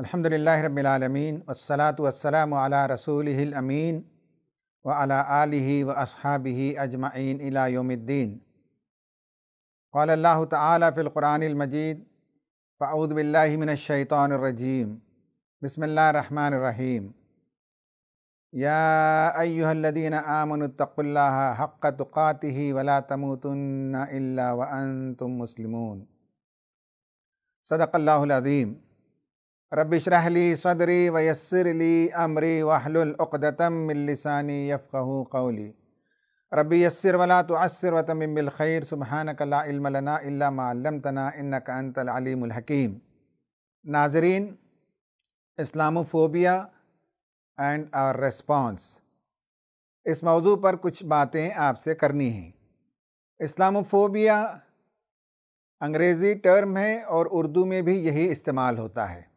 الحمد لله رب العالمين والصلاة والسلام على رسوله الأمين وعلى آله وأصحابه أجمعين إلى يوم الدين قال الله تعالى في القرآن المجيد فأعوذ بالله من الشيطان الرجيم بسم الله الرحمن الرحيم يا أيها الذين آمنوا اتقوا الله حق تقاته ولا تموتن إلا وأنتم مسلمون صدق الله العظيم रब शरहली सदरी वयसरली अमरी वहलुलतमिलसानी यफ़ू कौली रबी यसर वला तो असर वतमिलखैर सुबहान कलामतना इनकअलमहकीम नाजरीन इस्लामोफोबिया एंड आर रेस्पॉन्स इस मौजू पर कुछ बातें आपसे करनी हैं इस्लामोफोबिया अंग्रेज़ी टर्म है और उर्दू में भी यही इस्तेमाल होता है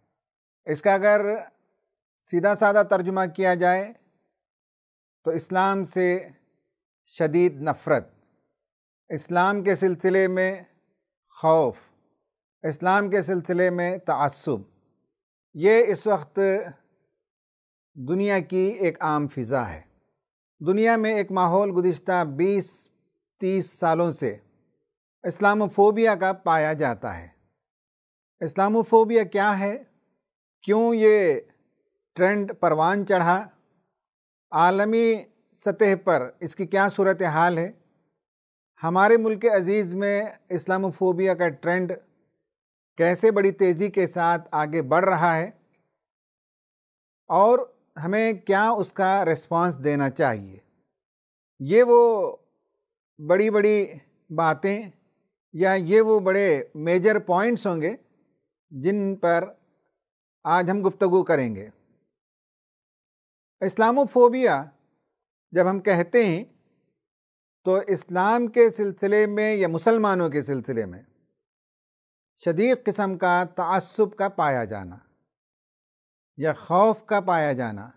इसका अगर सीधा साधा तर्जुमा किया जाए तो इस्लाम से शदीद नफ़रत इस्लाम के सिलसिले में खौफ इस्लाम के सिलसिले में तसब ये इस वक्त दुनिया की एक आम फ़िज़ा है दुनिया में एक माहौल गुज्त 20-30 सालों से इस्लामोफोबिया का पाया जाता है इस्लामोफोबिया क्या है क्यों ये ट्रेंड परवान चढ़ा आलमी सतह पर इसकी क्या सूरत हाल है हमारे मुल्क अजीज़ में इस्लामोफोबिया का ट्रेंड कैसे बड़ी तेज़ी के साथ आगे बढ़ रहा है और हमें क्या उसका रिस्पांस देना चाहिए ये वो बड़ी बड़ी बातें या ये वो बड़े मेजर पॉइंट्स होंगे जिन पर आज हम गुफ्तु करेंगे इस्लामोफोबिया जब हम कहते हैं तो इस्लाम के सिलसिले में या मुसलमानों के सिलसिले में शदीद किस्म का तसब का पाया जाना या खौफ का पाया जाना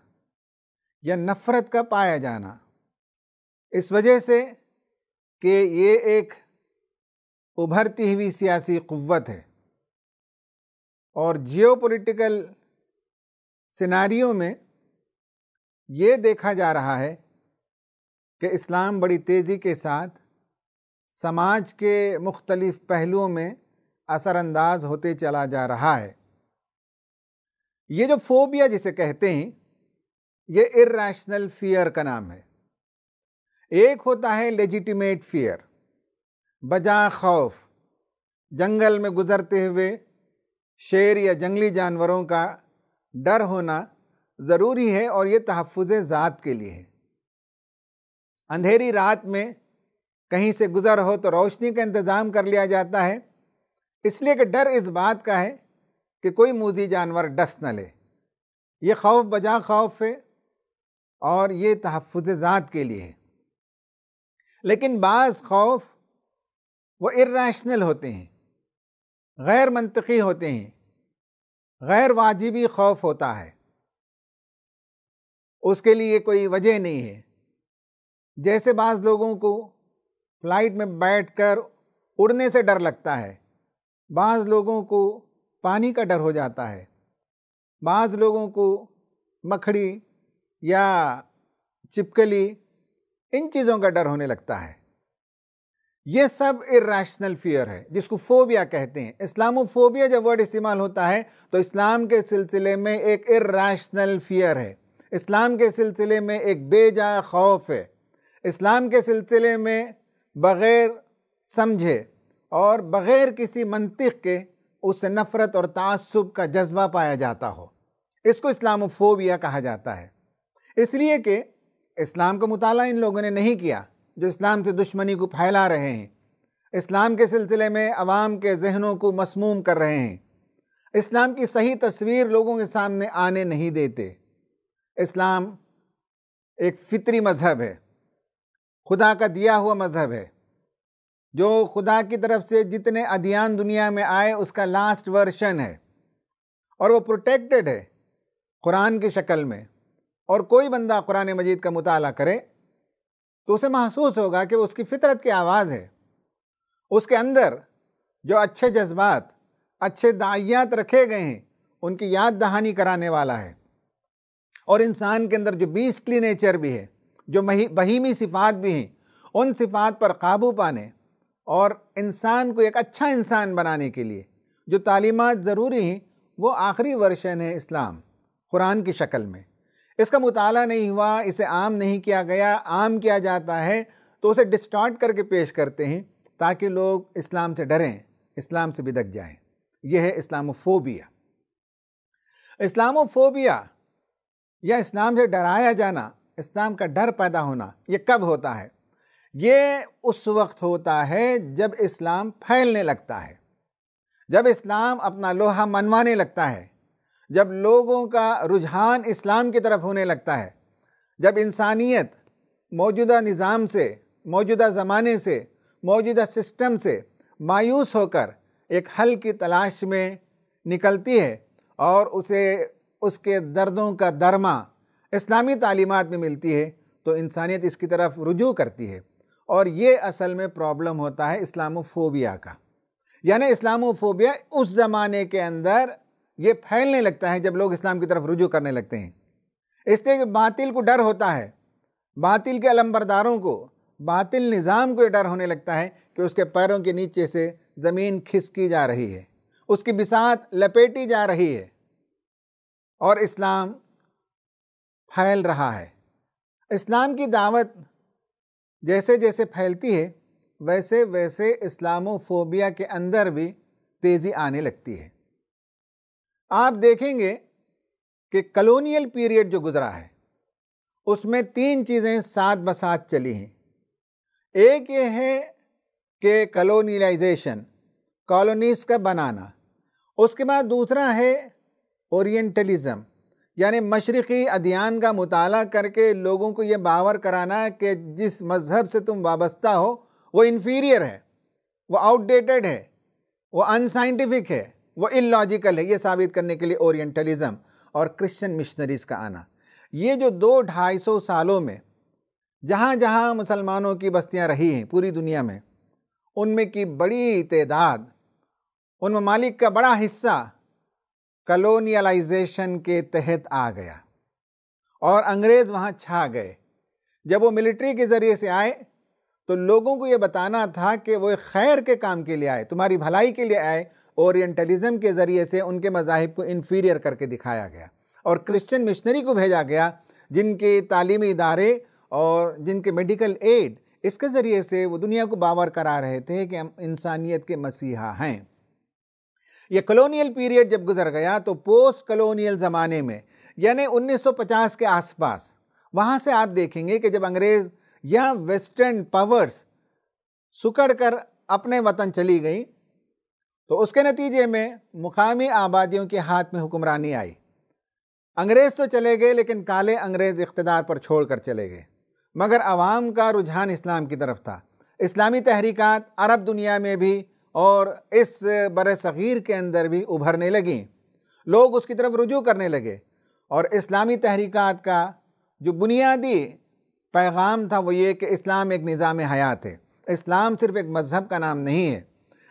या नफ़रत का पाया जाना इस वजह से कि ये एक उभरती हुई सियासी क़वत है और जियोपॉलिटिकल सिनारियों में ये देखा जा रहा है कि इस्लाम बड़ी तेज़ी के साथ समाज के मुख्तलिफ़ पहलुओं में असरानंदाज होते चला जा रहा है ये जो फोबिया जिसे कहते हैं ये इरेशनल फियर का नाम है एक होता है लेजिटिमेट फियर बजा खौफ जंगल में गुज़रते हुए शेर या जंगली जानवरों का डर होना ज़रूरी है और ये तहफ़ ज़ात के लिए है अंधेरी रात में कहीं से गुज़र हो तो रोशनी का इंतज़ाम कर लिया जाता है इसलिए कि डर इस बात का है कि कोई मूजी जानवर डस न ले ये खौफ बजा खौफ है और ये तहफ़ ज़ात के लिए है लेकिन बाज़ खौफ वो इरेशनल होते हैं गैर मनतकी होते हैं गैर वाजिबी खौफ होता है उसके लिए कोई वजह नहीं है जैसे बाज़ लोगों को फ्लाइट में बैठकर उड़ने से डर लगता है बाज़ लोगों को पानी का डर हो जाता है बाज़ लोगों को मखड़ी या चिपकली इन चीज़ों का डर होने लगता है ये सब इेशनल फियर है जिसको फोबिया कहते हैं इस्लामोफोबिया जब वर्ड इस्तेमाल होता है तो इस्लाम के सिलसिले में एक इेशनल फियर है इस्लाम के सिलसिले में एक बेजा खौफ है इस्लाम के सिलसिले में बग़ैर समझे और बग़ैर किसी मंतिक के उस नफ़रत और तसब का जज्बा पाया जाता हो इसको इस्लामोफोबिया कहा जाता है इसलिए कि इस्लाम का मताल इन लोगों ने नहीं किया जो इस्लाम से दुश्मनी को फैला रहे हैं इस्लाम के सिलसिले में आवाम के जहनों को मसमूम कर रहे हैं इस्लाम की सही तस्वीर लोगों के सामने आने नहीं देते इस्लाम एक फितरी मज़हब है खुदा का दिया हुआ मज़हब है जो खुदा की तरफ से जितने अधियान दुनिया में आए उसका लास्ट वर्शन है और वो प्रोटेक्टेड है कुरान की शक्ल में और कोई बंदा कुरान मजीद का मुताला करे तो उसे महसूस होगा कि उसकी फितरत की आवाज़ है उसके अंदर जो अच्छे जज्बात अच्छे दाइयात रखे गए हैं उनकी याद दहानी कराने वाला है और इंसान के अंदर जो बीस्टली नेचर भी है जो बहीमी सिफात भी हैं उन सिफात पर काबू पाने और इंसान को एक अच्छा इंसान बनाने के लिए जो तालीमत ज़रूरी हैं वो आखिरी वर्शन है इस्लाम कुरान की शक्ल में इसका मुताला नहीं हुआ इसे आम नहीं किया गया आम किया जाता है तो उसे डिस्टॉर्ट करके पेश करते हैं ताकि लोग इस्लाम से डरें इस्लाम से बिदक जाएं यह है इस्लामोफोबिया इस्लामोफोबिया या इस्लाम से डराया जाना इस्लाम का डर पैदा होना ये कब होता है ये उस वक्त होता है जब इस्लाम फैलने लगता है जब इस्लाम अपना लोहा मनवाने लगता है जब लोगों का रुझान इस्लाम की तरफ होने लगता है जब इंसानियत मौजूदा निज़ाम से मौजूदा ज़माने से मौजूदा सिस्टम से मायूस होकर एक हल की तलाश में निकलती है और उसे उसके दर्दों का दरमा इस्लामी तालीमत में मिलती है तो इंसानियत इसकी तरफ रुजू करती है और ये असल में प्रॉब्लम होता है इस्लामोफोबिया का यानी इस्लामोफोबिया उस ज़माने के अंदर ये फैलने लगता है जब लोग इस्लाम की तरफ रुजू करने लगते हैं इसलिए बातिल को डर होता है बातिल के अलम्बरदारों को बातिल निज़ाम को डर होने लगता है कि उसके पैरों के नीचे से ज़मीन खिसकी जा रही है उसकी बिसात लपेटी जा रही है और इस्लाम फैल रहा है इस्लाम की दावत जैसे जैसे फैलती है वैसे वैसे इस्लामोफोबिया के अंदर भी तेज़ी आने लगती है आप देखेंगे कि कलोनियल पीरियड जो गुज़रा है उसमें तीन चीज़ें साथ बसात चली हैं एक ये है कि कलोनियलाइजेशन कॉलोनीज़ का बनाना उसके बाद दूसरा है ओरिएंटलिज्म यानी मशरक़ी अध्ययन का मताल करके लोगों को ये बावर कराना कि जिस मज़हब से तुम वाबस्ता हो वो इन्फीरियर है वो आउटडेटेड है वो अनसाइंटिफिक है वो इलॉजिकल है ये साबित करने के लिए ओरिएंटलिज्म और क्रिश्चियन मिशनरीज़ का आना ये जो दो ढाई सौ सालों में जहाँ जहाँ मुसलमानों की बस्तियाँ रही हैं पूरी दुनिया में उनमें की बड़ी तदाद उन ममालिक का बड़ा हिस्सा कलोनियलाइजेशन के तहत आ गया और अंग्रेज़ वहाँ छा गए जब वो मिलिट्री के ज़रिए से आए तो लोगों को ये बताना था कि वो खैर के काम के लिए आए तुम्हारी भलाई के लिए आए ओरिएंटलिज़म के ज़रिए से उनके मजाहब को इन्फीरियर करके दिखाया गया और क्रिश्चियन मिशनरी को भेजा गया जिनके तालीमी इदारे और जिनके मेडिकल एड इसके ज़रिए से वो दुनिया को बावर करा रहे थे कि हम इंसानियत के मसीहा हैं यह कलोनियल पीरियड जब गुजर गया तो पोस्ट कलोनियल ज़माने में यानी 1950 के आसपास वहाँ से आप देखेंगे कि जब अंग्रेज़ या वेस्टर्न पावर्स सुकड़ कर अपने वतन चली गई तो उसके नतीजे में मुकामी आबादियों के हाथ में हुक्मरानी आई अंग्रेज़ तो चले गए लेकिन काले अंग्रेज़ इकतदार पर छोड़ कर चले गए मगर आवाम का रुझान इस्लाम की तरफ था इस्लामी तहरीक अरब दुनिया में भी और इस बर सग़ीर के अंदर भी उभरने लगें लोग उसकी तरफ रुजू करने लगे और इस्लामी तहरीक का जो बुनियादी पैगाम था वो ये कि इस्लाम एक निज़ाम हयात है इस्लाम सिर्फ़ एक मज़हब का नाम नहीं है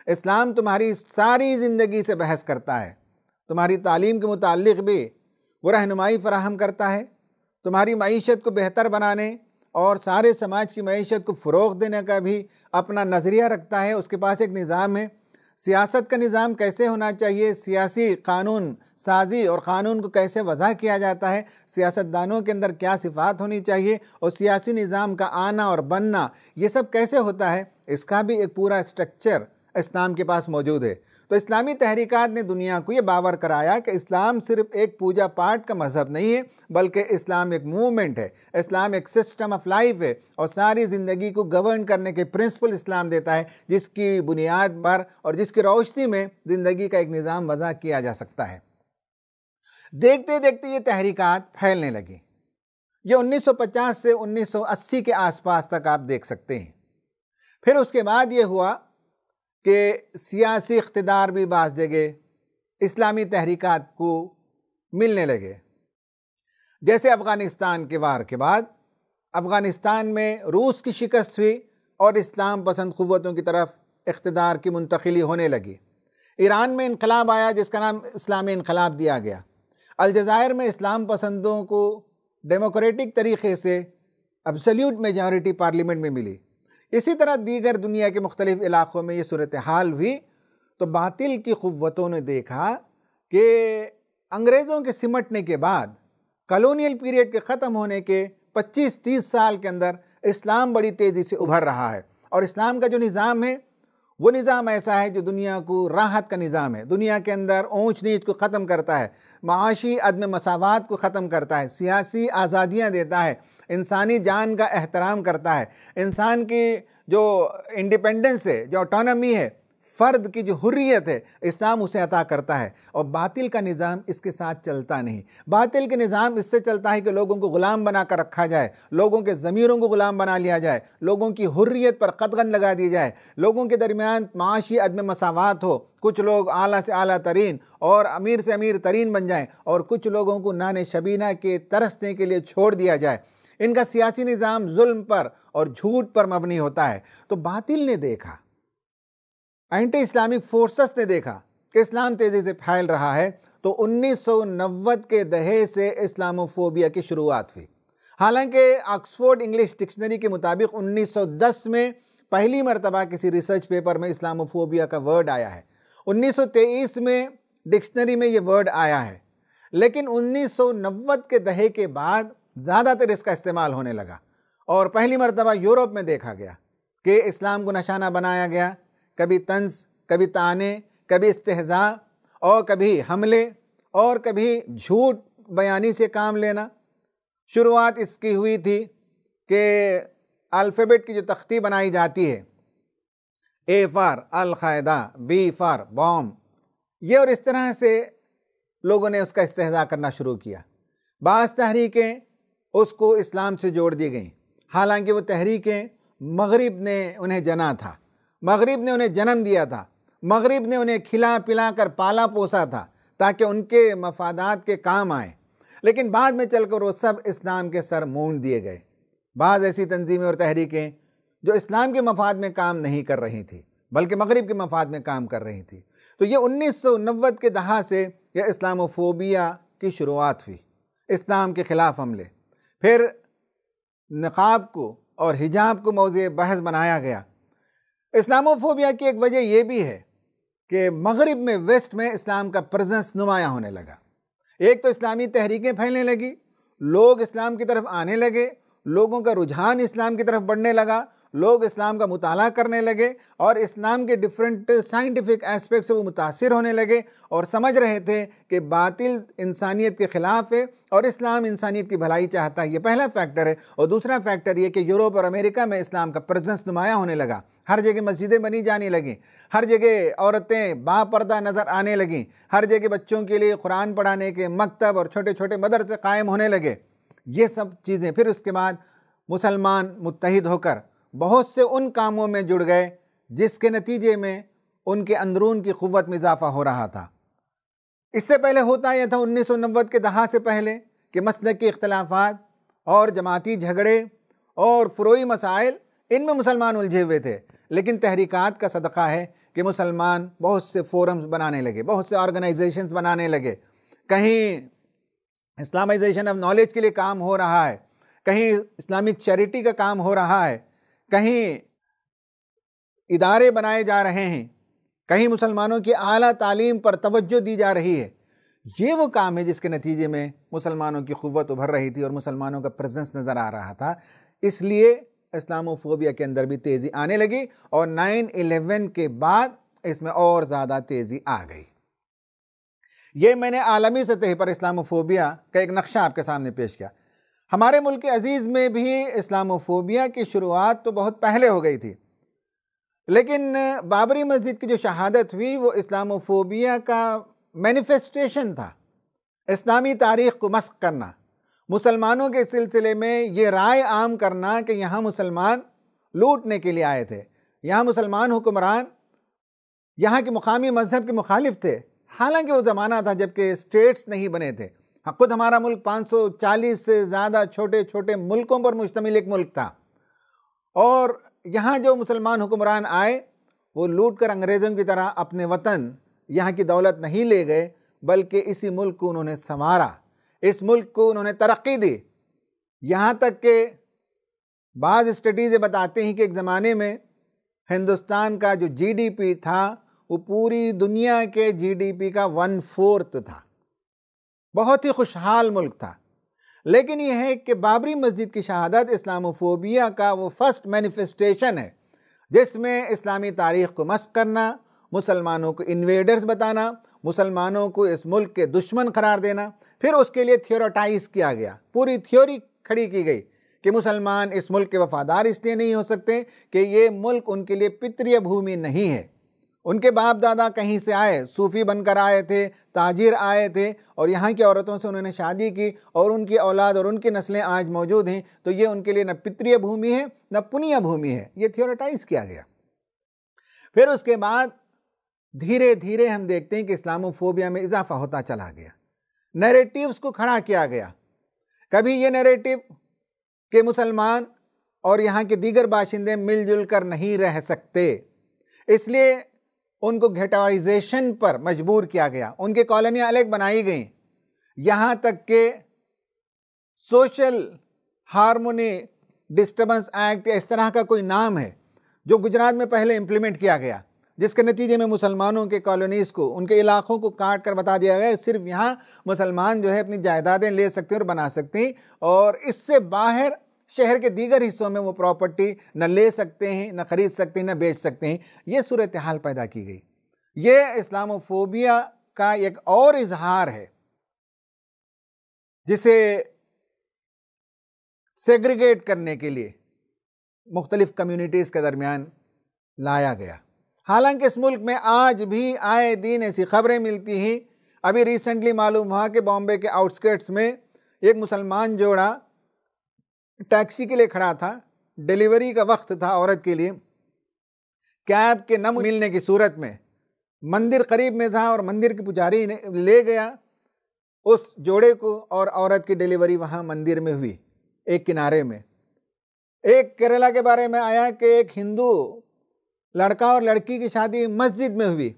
इस्लाम तुम्हारी सारी ज़िंदगी से बहस करता है तुम्हारी तालीम के मुतालिक भी वो रहनुमाई फ़राहम करता है तुम्हारी मीशत को बेहतर बनाने और सारे समाज की मीशत को फ़रोग देने का भी अपना नज़रिया रखता है उसके पास एक निज़ाम है सियासत का निज़ाम कैसे होना चाहिए सियासी कानून साजी और क़ानून को कैसे वजह किया जाता है सियासतदानों के अंदर क्या सिफात होनी चाहिए और सियासी निज़ाम का आना और बनना ये सब कैसे होता है इसका भी एक पूरा स्ट्रक्चर इस्लाम के पास मौजूद है तो इस्लामी तहरीक ने दुनिया को ये बावर कराया कि इस्लाम सिर्फ एक पूजा पाठ का मज़हब नहीं है बल्कि इस्लाम एक मूवमेंट है इस्लाम एक सिस्टम ऑफ लाइफ है और सारी ज़िंदगी को गवर्न करने के प्रिंसिपल इस्लाम देता है जिसकी बुनियाद पर और जिसकी रोशनी में ज़िंदगी का एक निज़ाम वज़ा किया जा सकता है देखते देखते ये तहरीक फैलने लगी ये 1950 से 1980 के आसपास तक आप देख सकते हैं फिर उसके बाद ये हुआ कि सियासी इकतदार भी बास जगह इस्लामी तहरीक को मिलने लगे जैसे अफ़गानिस्तान के वार के बाद अफ़गानिस्तान में रूस की शिकस्त हुई और इस्लाम पसंद क़वतों की तरफ इकतदार की मुंतकली होने लगी ईरान में इनकलाब आया जिसका नाम इस्लामी इनकलाब दिया गया अलजायर में इस्लाम पसंदों को डेमोक्रेटिक तरीके से अब्सल्यूट मेजॉरिटी पार्लियामेंट में मिली इसी तरह दीगर दुनिया के मुख्तलिफ़ इलाक़ों में ये सूरत हाल हुई तो बातिल की क़वतों ने देखा कि अंग्रेज़ों के सिमटने के बाद कलोनील पीरियड के ख़त्म होने के 25-30 साल के अंदर इस्लाम बड़ी तेज़ी से उभर रहा है और इस्लाम का जो निज़ाम है वो निज़ाम ऐसा है जो दुनिया को राहत का निज़ाम है दुनिया के अंदर ऊँच नीच को ख़त्म करता है माशी अदम मसावत को ख़त्म करता है सियासी आज़ादियाँ देता है इंसानी जान का एहतराम करता है इंसान की जो इंडिपेंडेंस है जो ऑटोनमी है फ़र्द की जो हुर्रियत है इस्लाम उसे अता करता है और बातिल का निज़ाम इसके साथ चलता नहीं बातिल के निज़ाम इससे चलता है कि लोगों को ग़ुलाम बना कर रखा जाए लोगों के ज़मीरों को ग़ुलाम बना लिया जाए लोगों की हुर्रियत पर कदगन लगा दी जाए लोगों के दरमियान माशी अदम मसावत हो कुछ लोग आला से आला तरीन और अमीर से अमीर तरीन बन जाएँ और कुछ लोगों को नान शबीना के तरसने के लिए छोड़ दिया जाए इनका सियासी निज़ाम जुल्म पर और झूठ पर मबनी होता है तो बातिल ने देखा एंटी इस्लामिक फोर्सेस ने देखा कि इस्लाम तेज़ी से फैल रहा है तो उन्नीस के दहे से इस्लामोफोबिया की शुरुआत हुई हालांकि ऑक्सफोर्ड इंग्लिश डिक्शनरी के मुताबिक 1910 में पहली मरतबा किसी रिसर्च पेपर में इस्लामोफोबिया का वर्ड आया है 1923 में डिक्शनरी में ये वर्ड आया है लेकिन 1990 के दहे के बाद ज़्यादातर इसका इस्तेमाल होने लगा और पहली मरतबा यूरोप में देखा गया कि इस्लाम को निशाना बनाया गया कभी तंज कभी ताने कभी इस्तेजा और कभी हमले और कभी झूठ बयानी से काम लेना शुरुआत इसकी हुई थी कि अल्फ़ेबेट की जो तख्ती बनाई जाती है ए फार अलक़ायदा बी फार बॉम ये और इस तरह से लोगों ने उसका इस्तेजा करना शुरू किया बाज़ तहरीकें उसको इस्लाम से जोड़ दी गई हालांकि वो तहरीकें मगरिब ने उन्हें जना था मगरिब ने उन्हें जन्म दिया था मगरिब ने उन्हें खिला पिला कर पाला पोसा था ताकि उनके मफादात के काम आए लेकिन बाद में चलकर वो सब इस्लाम के सर मूंड दिए गए बाज़ ऐसी तंजीमें और तहरीकें जो इस्लाम के मफाद में काम नहीं कर रही थी बल्कि मगरब के मफाद में काम कर रही थी तो ये उन्नीस सौ नब्बे के दहा से यह इस्लामोफोबिया की शुरुआत हुई इस्लाम के ख़िलाफ़ हमले फिर नकाब को और हिजाब को मौज़ बहस बनाया गया इस्लामोफोबिया की एक वजह यह भी है कि मगरब में वेस्ट में इस्लाम का प्रजेंस नुमाया होने लगा एक तो इस्लामी तहरीकें फैलने लगी लोग इस्लाम की तरफ आने लगे लोगों का रुझान इस्लाम की तरफ बढ़ने लगा लोग इस्लाम का मताल करने लगे और इस्लाम के डिफरेंट साइंटिफिक एस्पेक्ट से वो मुतासर होने लगे और समझ रहे थे कि बातिल इंसानियत के ख़िलाफ़ है और इस्लाम इंसानियत की भलाई चाहता है ये पहला फैक्टर है और दूसरा फैक्टर ये कि यूरोप और अमेरिका में इस्लाम का प्रजेंस नुमाया होने लगा हर जगह मस्जिदें बनी जाने लगें हर जगह औरतें बापर्दा नज़र आने लगें हर जगह बच्चों के लिए कुरान पढ़ाने के मकतब और छोटे छोटे मदरसे कायम होने लगे ये सब चीज़ें फिर उसके बाद मुसलमान मुतहद होकर बहुत से उन कामों में जुड़ गए जिसके नतीजे में उनके अंदरून की क़वत में इजाफ़ा हो रहा था इससे पहले होता यह था उन्नीस के दहा से पहले कि मसल के अख्तलाफात और जमाती झगड़े और फ्रोई मसाइल इनमें मुसलमान उलझे हुए थे लेकिन तहरीक़ात का सदक़ा है कि मुसलमान बहुत से फोरम्स बनाने लगे बहुत से ऑर्गेनाइजेशंस बनाने लगे कहीं इस्लामाइजेशन ऑफ नॉलेज के लिए काम हो रहा है कहीं इस्लामिक चैरिटी का काम हो रहा है कहीं इदारे बनाए जा रहे हैं कहीं मुसलमानों की आला तालीम पर तवज्जो दी जा रही है ये वो काम है जिसके नतीजे में मुसलमानों की क़वत उभर रही थी और मुसलमानों का प्रेजेंस नज़र आ रहा था इसलिए इस्लामोफोबिया के अंदर भी तेज़ी आने लगी और नाइन एलेवन के बाद इसमें और ज़्यादा तेज़ी आ गई ये मैंने आलमी सतह पर इस्लामोफोबिया का एक नक्शा आपके सामने पेश किया हमारे मुल्क अजीज़ में भी इस्लामोफोबिया की शुरुआत तो बहुत पहले हो गई थी लेकिन बाबरी मस्जिद की जो शहादत हुई वो इस्लामोफोबिया का मैनिफेस्टेशन था इस्लामी तारीख़ को मस्क करना मुसलमानों के सिलसिले में ये राय आम करना कि यहाँ मुसलमान लूटने के लिए आए थे यहाँ मुसलमान हुक्मरान यहाँ के मुकामी मजहब के मुखालिफ थे हालांकि वो ज़माना था जबकि स्टेट्स नहीं बने थे हाँ, खुद हमारा मुल्क 540 से ज़्यादा छोटे छोटे मुल्कों पर मुश्तमिल एक मुल्क था और यहाँ जो मुसलमान हुक्मरान आए वो लूट कर अंग्रेज़ों की तरह अपने वतन यहाँ की दौलत नहीं ले गए बल्कि इसी मुल्क को उन्होंने संवारा इस मुल्क को उन्होंने तरक्की दी यहाँ तक के बाज़ स्टडीज़ बताते हैं कि एक ज़माने में हिंदुस्तान का जो जीडीपी था वो पूरी दुनिया के जीडीपी का वन फोर्थ था बहुत ही खुशहाल मुल्क था लेकिन यह है कि बाबरी मस्जिद की शहादत इस्लामोफोबिया का वो फर्स्ट मैनिफेस्टेशन है जिसमें इस्लामी तारीख को मस्क करना मुसलमानों को इन्वेडर्स बताना मुसलमानों को इस मुल्क के दुश्मन करार देना फिर उसके लिए थियोरटाइज किया गया पूरी थ्योरी खड़ी की गई कि मुसलमान इस मुल्क के वफादार इसलिए नहीं हो सकते कि ये मुल्क उनके लिए पितृय भूमि नहीं है उनके बाप दादा कहीं से आए सूफ़ी बनकर आए थे ताजिर आए थे और यहाँ की औरतों से उन्होंने शादी की और उनकी औलाद और उनकी नस्लें आज मौजूद हैं तो ये उनके लिए न पितृय भूमि है न पुण्य भूमि है ये थियोरटाइज किया गया फिर उसके बाद धीरे धीरे हम देखते हैं कि इस्लामोफोबिया में इजाफा होता चला गया नरेटिव को खड़ा किया गया कभी ये नरेटिव के मुसलमान और यहाँ के दीगर बाशिंदे मिलजुल कर नहीं रह सकते इसलिए उनको घेटाइजेशन पर मजबूर किया गया उनकी कॉलोनियाँ अलग बनाई गई यहाँ तक के सोशल हारमोनी डिस्टर्बेंस एक्ट इस तरह का कोई नाम है जो गुजरात में पहले इम्प्लीमेंट किया गया जिसके नतीजे में मुसलमानों के कॉलोनीज़ को उनके इलाक़ों को काट कर बता दिया गया सिर्फ यहाँ मुसलमान जो है अपनी जायदादें ले सकते हैं और बना सकते हैं और इससे बाहर शहर के दीगर हिस्सों में वो प्रॉपर्टी न ले सकते हैं न ख़रीद सकते हैं न बेच सकते हैं ये सूरत हाल पैदा की गई ये इस्लामोफोबिया का एक और इजहार है जिसे सेग्रीगेट करने के लिए मुख्तलिफ़ कम्यूनिटीज़ के दरमियान लाया गया हालांकि इस मुल्क में आज भी आए दिन ऐसी खबरें मिलती हैं अभी रिसेंटली मालूम हुआ कि बॉम्बे के आउटस्कर्ट्स में एक मुसलमान जोड़ा टैक्सी के लिए खड़ा था डिलीवरी का वक्त था औरत के लिए कैब के न मिलने की सूरत में मंदिर करीब में था और मंदिर के पुजारी ने ले गया उस जोड़े को और औरत की डिलीवरी वहाँ मंदिर में हुई एक किनारे में एक केरला के बारे में आया कि एक हिंदू लड़का और लड़की की शादी मस्जिद में हुई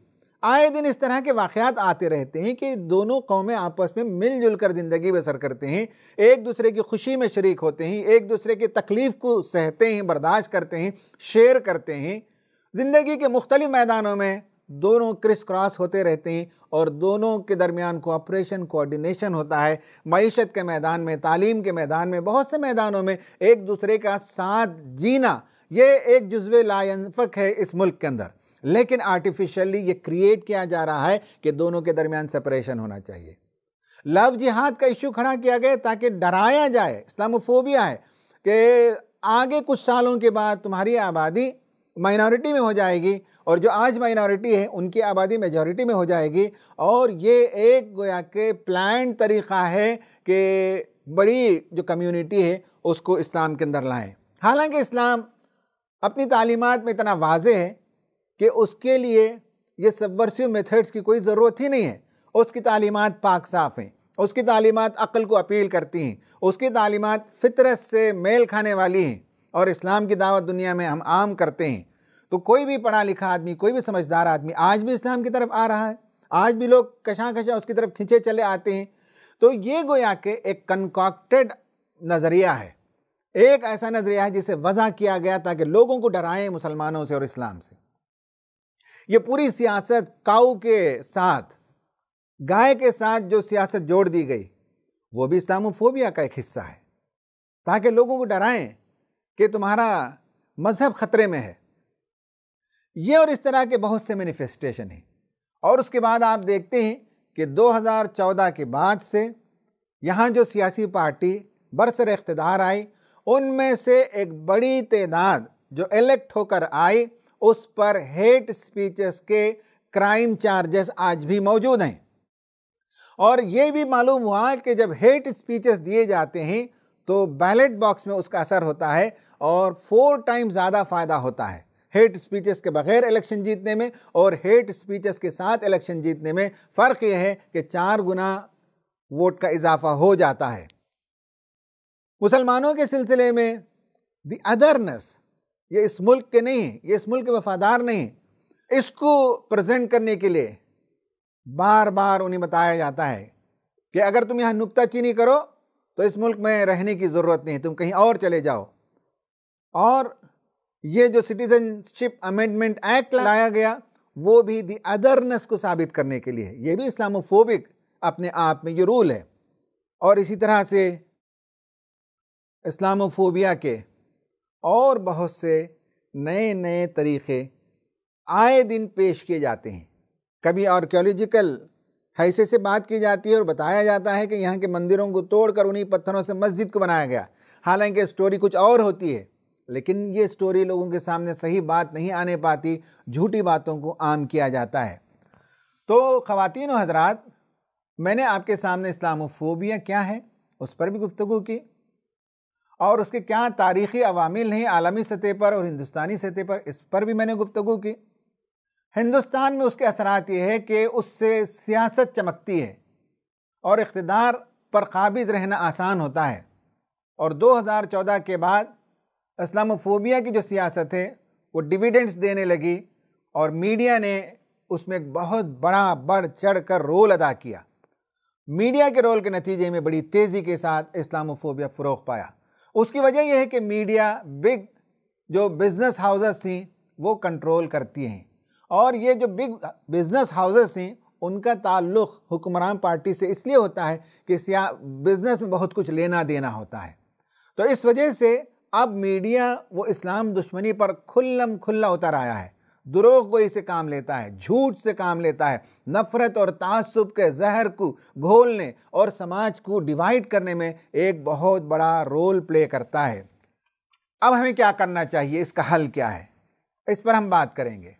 आए दिन इस तरह के वाक़ात आते रहते हैं कि दोनों कौमें आपस में मिलजुल कर ज़िंदगी बसर करते हैं एक दूसरे की खुशी में शरीक होते हैं एक दूसरे की तकलीफ़ को सहते हैं बर्दाश्त करते हैं शेयर करते हैं ज़िंदगी के मुख्तलि मैदानों में दोनों क्रिस क्रॉस होते रहते हैं और दोनों के दरमियान कोऑपरेशन कोऑर्डिनेशन होता है मीशत के मैदान में तालीम के मैदान में बहुत से मैदानों में एक दूसरे का साथ जीना ये एक जज्व लायफक है इस मुल्क के अंदर लेकिन आर्टिफिशियली ये क्रिएट किया जा रहा है कि दोनों के दरमियान सेपरेशन होना चाहिए लव जिहाद का इश्यू खड़ा किया गया ताकि डराया जाए इस्लामोफोबिया है कि आगे कुछ सालों के बाद तुम्हारी आबादी माइनॉरिटी में हो जाएगी और जो आज माइनॉरिटी है उनकी आबादी मेजॉरिटी में हो जाएगी और ये एक गोया के प्लान तरीक़ा है कि बड़ी जो कम्युनिटी है उसको इस्लाम के अंदर लाएं हालांकि इस्लाम अपनी तालीमत में इतना वाज है कि उसके लिए ये सबवर्सिव मेथड्स की कोई ज़रूरत ही नहीं है उसकी तालीमत पाक साफ़ हैं उसकी तालीमत अक्ल को अपील करती हैं उसकी तालीमत फितरत से मेल खाने वाली हैं और इस्लाम की दावत दुनिया में हम आम करते हैं तो कोई भी पढ़ा लिखा आदमी कोई भी समझदार आदमी आज भी इस्लाम की तरफ आ रहा है आज भी लोग कशाँ कशाँ उसकी तरफ खींचे चले आते हैं तो ये गोया के एक कनकॉक्टेड नज़रिया है एक ऐसा नज़रिया है जिसे वज़ा किया गया ताकि लोगों को डराएं मुसलमानों से और इस्लाम से ये पूरी सियासत काऊ के साथ गाय के साथ जो सियासत जोड़ दी गई वो भी इस्लामोफोबिया का एक हिस्सा है ताकि लोगों को डराएं कि तुम्हारा मज़हब ख़तरे में है ये और इस तरह के बहुत से मैनिफेस्टेशन हैं और उसके बाद आप देखते हैं कि 2014 के बाद से यहाँ जो सियासी पार्टी बरसर इकतदार आई उनमें से एक बड़ी तदाद जो इलेक्ट होकर आई उस पर हेट स्पीचेस के क्राइम चार्जेस आज भी मौजूद हैं और ये भी मालूम हुआ कि जब हेट स्पीचेस दिए जाते हैं तो बैलेट बॉक्स में उसका असर होता है और फोर टाइम ज़्यादा फ़ायदा होता है हेट स्पीचेस के बगैर इलेक्शन जीतने में और हेट स्पीचेस के साथ इलेक्शन जीतने में फ़र्क यह है कि चार गुना वोट का इजाफा हो जाता है मुसलमानों के सिलसिले में द अदरनेस ये इस मुल्क के नहीं ये इस मुल्क के वफादार नहीं इसको प्रेजेंट करने के लिए बार बार उन्हें बताया जाता है कि अगर तुम यहाँ नुकता चीनी करो तो इस मुल्क में रहने की ज़रूरत नहीं तुम कहीं और चले जाओ और ये जो सिटीजनशिप अमेंडमेंट एक्ट लाया गया वो भी दी अदरनेस को साबित करने के लिए ये भी इस्लामोफोबिक अपने आप में ये रूल है और इसी तरह से इस्लामोफोबिया के और बहुत से नए नए तरीक़े आए दिन पेश किए जाते हैं कभी आर्कियोलॉजिकल हैसे से बात की जाती है और बताया जाता है कि यहाँ के मंदिरों को तोड़कर उन्हीं पत्थरों से मस्जिद को बनाया गया हालांकि स्टोरी कुछ और होती है लेकिन ये स्टोरी लोगों के सामने सही बात नहीं आने पाती झूठी बातों को आम किया जाता है तो ख़वान हजरात मैंने आपके सामने इस्लामोफोबिया क्या है उस पर भी गुफ्तु की और उसके क्या तारीख़ी अवामिल हैं आलमी सतह पर और हिंदुस्तानी सतह पर इस पर भी मैंने गुफ्तु की हिंदुस्तान में उसके असरात ये है कि उससे सियासत चमकती है और इकतदार पर काबिज रहना आसान होता है और 2014 के बाद इस्लामोफोबिया की जो सियासत है वो डिविडेंड्स देने लगी और मीडिया ने उसमें एक बहुत बड़ा बढ़ चढ़ कर रोल अदा किया मीडिया के रोल के नतीजे में बड़ी तेज़ी के साथ इस्लामोफोबिया फ़रोग पाया उसकी वजह यह है कि मीडिया बिग जो बिज़नेस हाउसेस थी वो कंट्रोल करती हैं और ये जो बिग बिज़नेस हाउसेस हैं उनका ताल्लुक़ हुक्मरान पार्टी से इसलिए होता है कि सिया बिज़नेस में बहुत कुछ लेना देना होता है तो इस वजह से अब मीडिया वो इस्लाम दुश्मनी पर खुल्लम खुल्ला उतर आया है दुरोग गोई से काम लेता है झूठ से काम लेता है नफ़रत और तसब के जहर को घोलने और समाज को डिवाइड करने में एक बहुत बड़ा रोल प्ले करता है अब हमें क्या करना चाहिए इसका हल क्या है इस पर हम बात करेंगे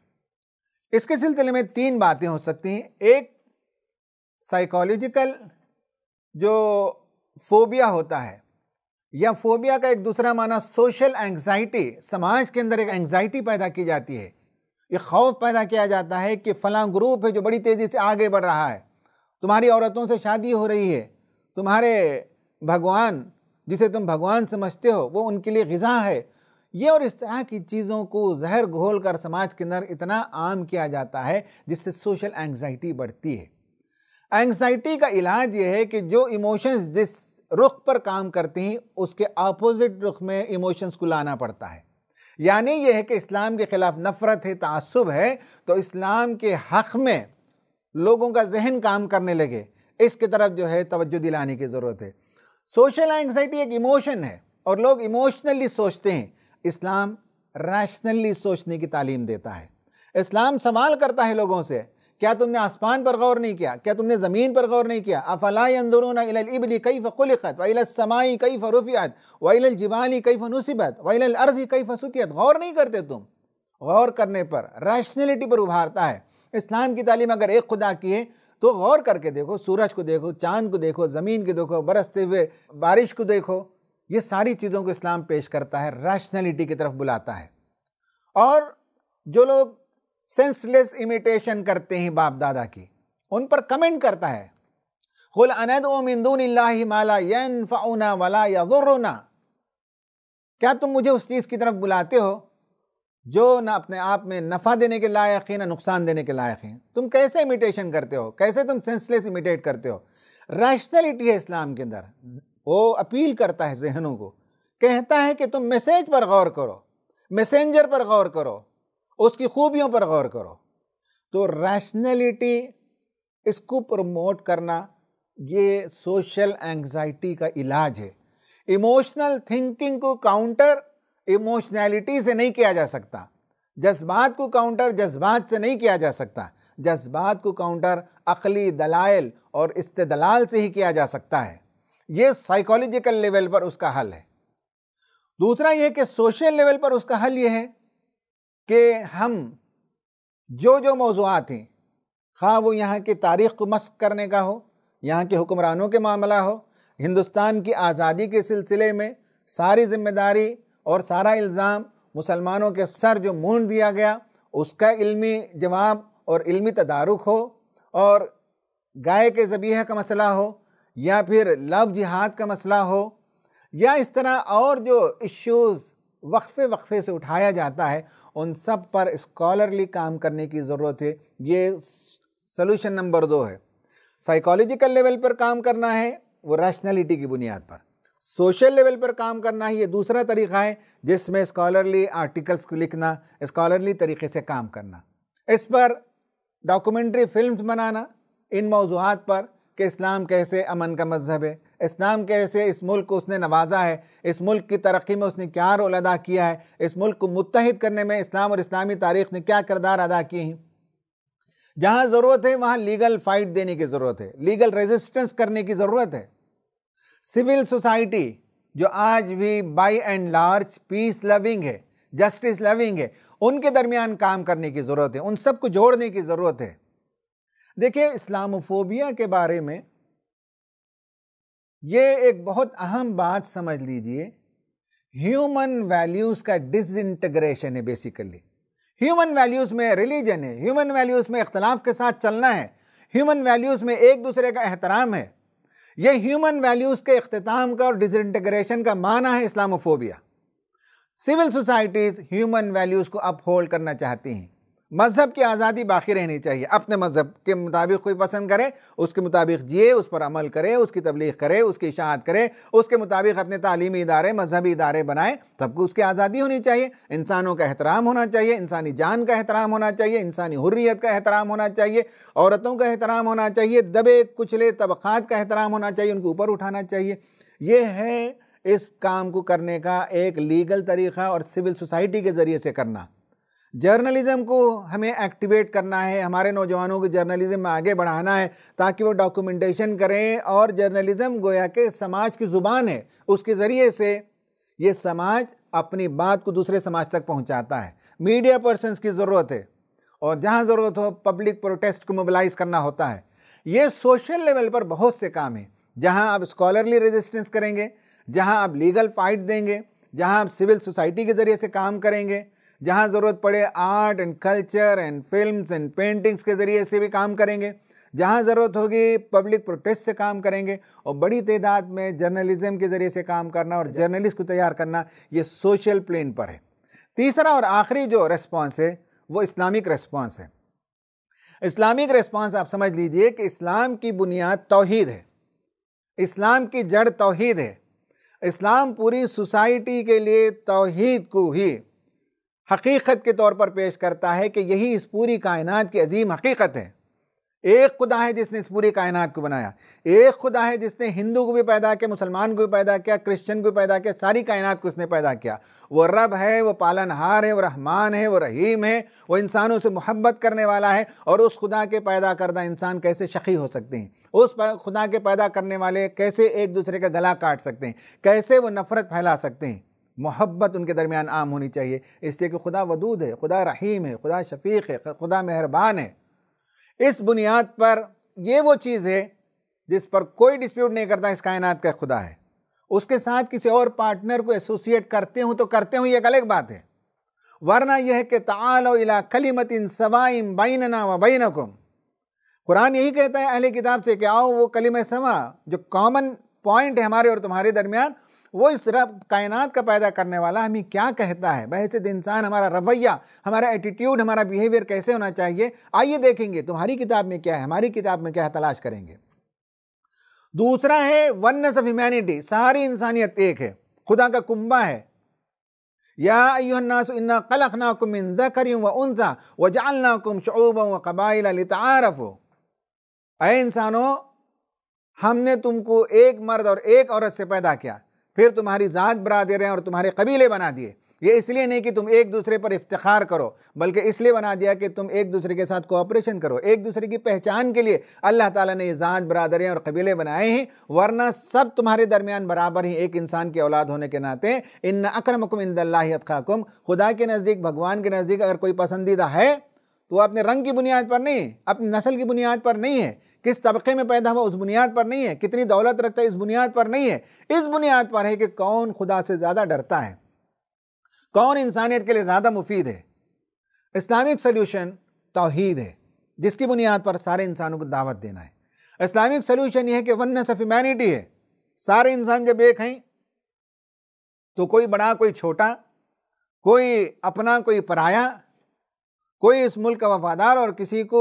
इसके सिलसिले में तीन बातें हो सकती हैं एक साइकोलॉजिकल जो फोबिया होता है या फोबिया का एक दूसरा माना सोशल एंग्जाइटी समाज के अंदर एक एंग्जाइटी पैदा की जाती है ये खौफ पैदा किया जाता है कि फ़लाँ ग्रुप है जो बड़ी तेज़ी से आगे बढ़ रहा है तुम्हारी औरतों से शादी हो रही है तुम्हारे भगवान जिसे तुम भगवान समझते हो वो उनके लिए गज़ा है ये और इस तरह की चीज़ों को जहर घोल कर समाज के अंदर इतना आम किया जाता है जिससे सोशल एंगजाइटी बढ़ती है एंगजाइटी का इलाज ये है कि जो इमोशंस जिस रुख पर काम करते हैं उसके अपोजिट रुख में इमोशंस को लाना पड़ता है यानी यह है कि इस्लाम के ख़िलाफ़ नफ़रत है तसब है तो इस्लाम के हक़ में लोगों का जहन काम करने लगे इसकी तरफ जो है तोज्जो दिलाने की ज़रूरत है सोशल एंगजाइटी एक इमोशन है और लोग इमोशनली सोचते हैं इस्लाम रैशनली सोचने की तालीम देता है इस्लाम सवाल करता है लोगों से क्या तुमने आसमान पर गौर नहीं किया क्या तुमने ज़मीन पर गौर नहीं किया अफलाई कई फ़ुलखत वईलसमाई कई फ़रूफ़ियात वईलजिबाली कई फ़नुसिबत वईलर्ज़ कई फ़सुतियत गौर नहीं करते तुम गौर करने पर रैशनलिटी पर उभारता है इस्लाम की तालीम अगर एक खुदा की है तो गौर करके देखो सूरज को देखो चांद को देखो ज़मीन को देखो बरसते हुए बारिश को देखो ये सारी चीज़ों को इस्लाम पेश करता है रैशनलिटी की तरफ बुलाता है और जो लोग सेंसलेस इमिटेशन करते हैं बाप दादा की उन पर कमेंट करता है खुल अनदूमिंदून माला यन फ़ाउना वला यगुरना क्या तुम मुझे उस चीज़ की तरफ बुलाते हो जो ना अपने आप में नफ़ा देने के लायक है ना नुकसान देने के लायक है तुम कैसे इमिटेशन करते हो कैसे तुम सेंसलेस इमिटेट करते हो रैशनलिटी है इस्लाम के अंदर वो अपील करता है जहनों को कहता है कि तुम मैसेज पर गौर करो मैसेंजर पर गौर करो उसकी खूबियों पर गौर करो तो रैशनलिटी इसको प्रमोट करना ये सोशल एंग्जाइटी का इलाज है इमोशनल थिंकिंग को काउंटर इमोशनैलिटी से नहीं किया जा सकता जज्बात को काउंटर जज्बात से नहीं किया जा सकता जज्बात को काउंटर अकली दलाइल और इस्तलाल से ही किया जा सकता है ये साइकोलॉजिकल लेवल पर उसका हल है दूसरा यह कि सोशल लेवल पर उसका हल यह है कि हम जो जो मौजूद हैं हाँ वो यहाँ की तारीख़ को मस्क करने का हो यहाँ के हुक्मरानों के मामला हो हिंदुस्तान की आज़ादी के सिलसिले में सारी जिम्मेदारी और सारा इल्ज़ाम मुसलमानों के सर जो मूड दिया गया उसका इल्मी जवाब और इल्मी तदारक हो और गाय के ज़बीहे का मसला हो या फिर लव जिहाद का मसला हो या इस तरह और जो इश्यूज़ वक्फ़े वक्फ़े से उठाया जाता है उन सब पर स्कॉलरली काम करने की ज़रूरत है ये सोल्यूशन नंबर दो है साइकोलॉजिकल लेवल पर काम करना है वो रैशनैलिटी की बुनियाद पर सोशल लेवल पर काम करना है ये दूसरा तरीका है जिसमें स्कॉलरली आर्टिकल्स को लिखना स्कॉलरली तरीके से काम करना इस पर डॉक्यूमेंट्री फिल्म बनाना इन मौजूद पर कि इस्लाम कैसे अमन का मजहब है इस्लाम के कैसे इस मुल्क को उसने नवाजा है इस मुल्क की तरक्की में उसने क्या रोल अदा किया है इस मुल्क को मुतहद करने में इस्लाम और इस्लामी तारीख ने क्या किरदार अदा किए हैं जहाँ ज़रूरत है वहाँ लीगल फाइट देने की ज़रूरत है लीगल रेजिस्टेंस करने की ज़रूरत है सिविल सोसाइटी जो आज भी by and large peace loving है जस्टिस लविंग है उनके दरमियान काम करने की ज़रूरत है उन सबको जोड़ने की ज़रूरत है देखिए इस्लामोफोबिया के बारे में ये एक बहुत अहम बात समझ लीजिए ह्यूमन वैल्यूज़ का डिसइंटग्रेशन है बेसिकली ह्यूमन वैल्यूज़ में रिलीजन है ह्यूमन वैल्यूज़ में इख्तलाफ के साथ चलना है ह्यूमन वैल्यूज़ में एक दूसरे का एहतराम है यह ह्यूमन वैल्यूज़ के अख्ताम का और डिसइंटग्रेशन का माना है Islamophobia civil societies human values को अपहोल्ड करना चाहती हैं मज़हब की आज़ादी बाकी रहनी चाहिए अपने मज़हब के मुताबिक कोई पसंद करें उसके मुताबिक जिए उस पर अमल करें उसकी तबलीग करे उसकी इशात करें उसके मुताबिक अपने तालीमी इदारे मजहबी इदारे बनाएं तब को उसकी आज़ादी होनी चाहिए इंसानों का एहतराम होना चाहिए इंसानी जान का एहतराम होना चाहिए इंसानी हुर्रियत का एहतराम होना चाहिए औरतों का एहतराम होना चाहिए दबे कुचले तबक़ात का एहतराम होना चाहिए उनको ऊपर उठाना चाहिए ये है इस काम को करने का एक लीगल तरीक़ा और सिविल सोसाइटी के ज़रिए से करना जर्नलिज्म को हमें एक्टिवेट करना है हमारे नौजवानों को जर्नलिज्म में आगे बढ़ाना है ताकि वो डॉक्यूमेंटेशन करें और जर्नलिज्म गोया के समाज की ज़ुबान है उसके ज़रिए से ये समाज अपनी बात को दूसरे समाज तक पहुंचाता है मीडिया पर्सनस की ज़रूरत है और जहाँ ज़रूरत हो पब्लिक प्रोटेस्ट को मोबिलाइज करना होता है ये सोशल लेवल पर बहुत से काम हैं जहाँ आप स्कॉलरली रेजिस्टेंस करेंगे जहाँ आप लीगल फाइट देंगे जहाँ आप सिविल सोसाइटी के ज़रिए से काम करेंगे जहाँ ज़रूरत पड़े art and culture and film and paintings के ज़रिए से भी काम करेंगे जहाँ ज़रूरत होगी पब्लिक प्रोटेस्ट से काम करेंगे और बड़ी तादाद में जर्नलिज्म के ज़रिए से काम करना और जर्नलिस्ट को तैयार करना ये सोशल प्लेन पर है तीसरा और आखिरी जो रेस्पॉन्स है वो इस्लामिक रेस्पॉन्स है इस्लामिक रेस्पॉन्स आप समझ लीजिए कि इस्लाम की बुनियाद तोहद है इस्लाम की जड़ तोहद है इस्लाम पूरी सोसाइटी के लिए तोहद को ही हकीकत के तौर पर पेश करता है कि यही इस पूरी कायनात की अजीम हकीकत है एक खुदा है जिसने इस पूरी कायनात को बनाया एक खुदा है जिसने हिंदू को भी पैदा किया मुसलमान को भी पैदा किया क्रिश्चियन को भी पैदा किया सारी कायनात को उसने पैदा किया वो रब है वो पालनहार है वो रहमान है वो रहीम है वो इंसानों से मोहब्बत करने वाला है और उस खुदा के पैदा करदा इंसान कैसे शकी हो सकते हैं उस खुदा के पैदा करने वाले कैसे एक दूसरे का गला काट सकते हैं कैसे वो नफ़रत फैला सकते हैं मोहब्बत उनके दरमियान आम होनी चाहिए इसलिए कि खुदा वदूद है खुदा रहीम है खुदा शफीक है खुदा मेहरबान है इस बुनियाद पर ये वो चीज़ है जिस पर कोई डिस्प्यूट नहीं करता इस कायनात का खुदा है उसके साथ किसी और पार्टनर को एसोसिएट करते हूँ तो करते हूँ ये एक अलग बात है वरना यह है कि तालो कलीमत इन सवाइम बैनना व बैनकुम कुरान यही कहता है अहले किताब से कि आओ वो कलीम सवा जो कॉमन पॉइंट है हमारे और तुम्हारे दरमियान वो इस रब कायनात का पैदा करने वाला हमें क्या कहता है बहसे इंसान हमारा रवैया हमारा एटीट्यूड हमारा बिहेवियर कैसे होना चाहिए आइए देखेंगे तुम्हारी किताब में क्या है हमारी किताब में क्या है तलाश करेंगे दूसरा है वनस ऑफ ह्यूमैनिटी सारी इंसानियत एक है खुदा का कुंबा है या इन्ना कलखनाकुम इन दकरिम व उनसा व जालनाकुम शोबा व कबाइल अ इंसानों हमने तुमको एक मर्द और एक औरत से पैदा किया फिर तुम्हारी ज़ात बरदरें और तुम्हारे कबीले बना दिए ये इसलिए नहीं कि तुम एक दूसरे पर इफ्तार करो बल्कि इसलिए बना दिया कि तुम एक दूसरे के साथ कोऑपरेशन करो एक दूसरे की पहचान के लिए अल्लाह ताला ने ये ज़ात बरदरें और कबीले बनाए हैं वरना सब तुम्हारे दरमियान बराबर ही एक इंसान की औलाद होने के नाते इन अक्रमकुम इंदाकुम खुदा के नज़दीक भगवान के नज़दीक अगर कोई पसंदीदा है तो वो अपने रंग की बुनियाद पर नहीं है अपनी नस्ल की बुनियाद पर नहीं है किस तबके में पैदा हुआ उस बुनियाद पर नहीं है कितनी दौलत रखता है इस बुनियाद पर नहीं है इस बुनियाद पर है कि कौन खुदा से ज़्यादा डरता है कौन इंसानियत के लिए ज़्यादा मुफीद है इस्लामिक सोल्यूशन तोहद है जिसकी बुनियाद पर सारे इंसानों को दावत देना है इस्लामिक सोल्यूशन यह है कि वननेस ऑफ ह्यूमैनिटी है सारे इंसान जब एक हैं तो कोई बड़ा कोई छोटा कोई अपना कोई पराया कोई इस मुल्क का वफादार और किसी को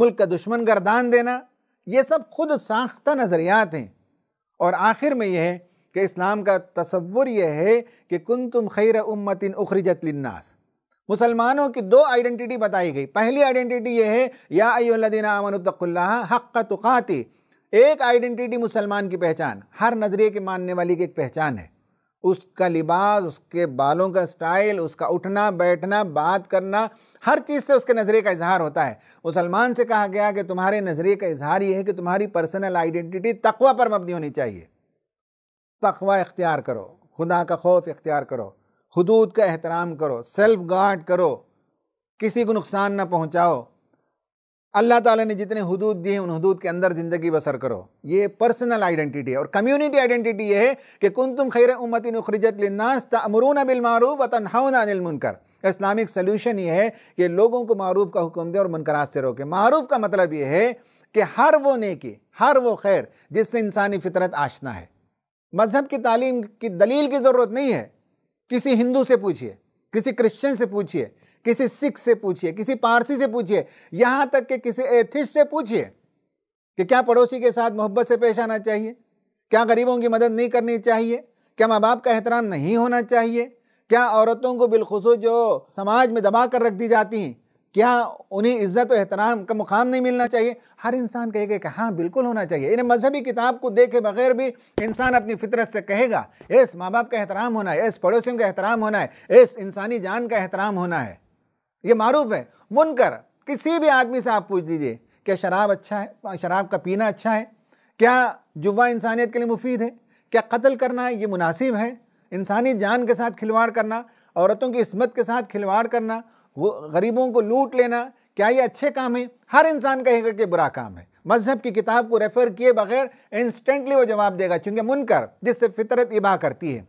मुल्क का दुश्मन गर्दान देना ये सब खुद साख्ता नज़रियात हैं और आखिर में यह है कि इस्लाम का तस्वुर यह है कि कुन तुम खैर उम्मतिन उखरजत लन्नास मुसलमानों की दो आइडेंटिटी बताई गई पहली आइडेंटिटी यह है या अयोदीन अमनतल्ला हक़ तुक़ाती एक आइडेंटिटी मुसलमान की पहचान हर नज़रिए के मानने वाली की एक पहचान है उसका लिबास उसके बालों का स्टाइल उसका उठना बैठना बात करना हर चीज़ से उसके नज़रिए का इजहार होता है मुसलमान से कहा गया कि तुम्हारे नज़रिए का इजहार ये है कि तुम्हारी पर्सनल आइडेंटिटी तकवा पर मबनी होनी चाहिए तकवा इख्तियार करो खुदा का खौफ इख्तियार करो हदूद का एहतराम करो सेल्फ गार्ड करो किसी को नुकसान ना पहुँचाओ अल्लाह ताला ने जितने हदूद दिए उन हदूद के अंदर ज़िंदगी बसर करो ये पर्सनल आइडेंटिटी है और कम्युनिटी आइडेंटिटी ये है कि कुन तुम खैर उमतिन नुखरजत लिन्नास तमरून बिलमारूफ व तनहाउन मुनकर इस्लामिक सोल्यूशन ये है कि लोगों को मरूफ का हुक्म दे और मुनकरात से रोके मारूफ का मतलब ये है कि हर वो नेकी हर वो खैर जिससे इंसानी फितरत आशना है मजहब की तालीम की दलील की ज़रूरत नहीं है किसी हिंदू से पूछिए किसी क्रिश्चन से पूछिए किसी सिख से पूछिए किसी पारसी से पूछिए यहां तक कि किसी एथिस से पूछिए कि क्या पड़ोसी के साथ मोहब्बत से पेश आना चाहिए क्या गरीबों की मदद नहीं करनी चाहिए क्या माँ बाप का एहतराम नहीं होना चाहिए क्या औरतों को बिलखसूस जो समाज में दबा कर रख दी जाती हैं क्या उन्हें इज्जत और एहतराम का मुकाम नहीं मिलना चाहिए हर इंसान कहेगा कि हाँ बिल्कुल होना चाहिए इन्हें मजहबी किताब को देखे बगैर भी इंसान अपनी फितरत से कहेगा इस माँ बाप का एहतराम होना है इस पड़ोसियों का एहतराम होना है इस इंसानी जान का एहतराम होना है ये मारूफ है मुनकर किसी भी आदमी से आप पूछ लीजिए क्या शराब अच्छा है शराब का पीना अच्छा है क्या जुवा इंसानियत के लिए मुफीद है क्या कत्ल करना ये मुनासिब है इंसानी जान के साथ खिलवाड़ करना औरतों की इसमत के साथ खिलवाड़ करना वो गरीबों को लूट लेना क्या ये अच्छे काम है हर इंसान कहेगा कि बुरा काम है मजहब की किताब को रेफ़र किए बगैर इंस्टेंटली वो जवाब देगा चूँकि मुनकर जिससे फितरत इबा करती है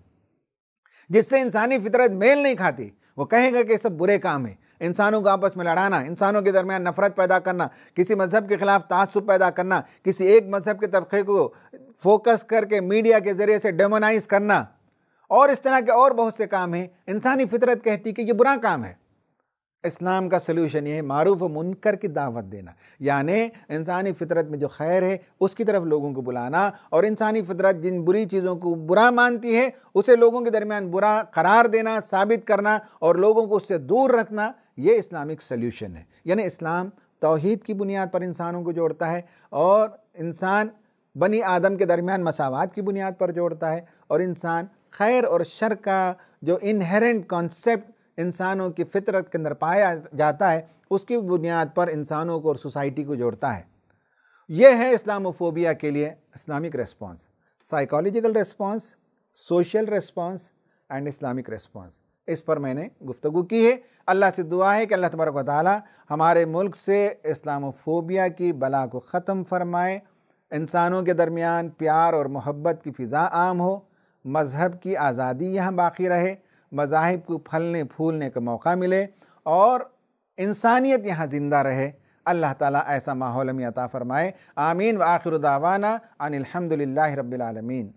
जिससे इंसानी फितरत मेल नहीं खाती वो कहेगा कि सब बुरे काम है इंसानों को आपस में लड़ाना इंसानों के दरमियान नफरत पैदा करना किसी मजहब के ख़िलाफ़ तसब पैदा करना किसी एक मजहब के तबके को फोकस करके मीडिया के ज़रिए से डेमोनाइज करना और इस तरह के और बहुत से काम हैं इंसानी फितरत कहती कि ये बुरा काम है इस्लाम का सलूशन ये है मारूफ व मुनकर की दावत देना यानी इंसानी फितरत में जो खैर है उसकी तरफ लोगों को बुलाना और इंसानी फितरत जिन बुरी चीज़ों को बुरा मानती है उसे लोगों के दरमियान बुरा करार देना साबित करना और लोगों को उससे दूर रखना ये इस्लामिक सल्यूशन है यानी इस्लाम तोहद की बुनियाद पर इंसानों को जोड़ता है और इंसान बनी आदम के दरमियान मसावत की बुनियाद पर जोड़ता है और इंसान खैर और शर का जो इनहेरेंट कॉन्सेप्ट इंसानों की फितरत के अंदर पाया जाता है उसकी बुनियाद पर इंसानों को और सोसाइटी को जोड़ता है यह है इस्लामोफोबिया के लिए Islamic response psychological response social response and Islamic response इस पर मैंने गुफ्तु की है अल्लाह से दुआ है कि अल्लाह तबरक ताली हमारे मुल्क से इस्लामोफोबिया की बला को ख़त्म फरमाए इंसानों के दरमियान प्यार और मोहब्बत की फ़िज़ा आम हो मज़हब की आज़ादी यहाँ बाकी रहे मजाहब को फलने फूलने का मौका मिले और इंसानियत यहाँ ज़िंदा रहे अल्लाह ताली ऐसा माहौल में अता फ़रमाए आमीन व आखिर दावाना अनिलहमदिल्ल रबालमीन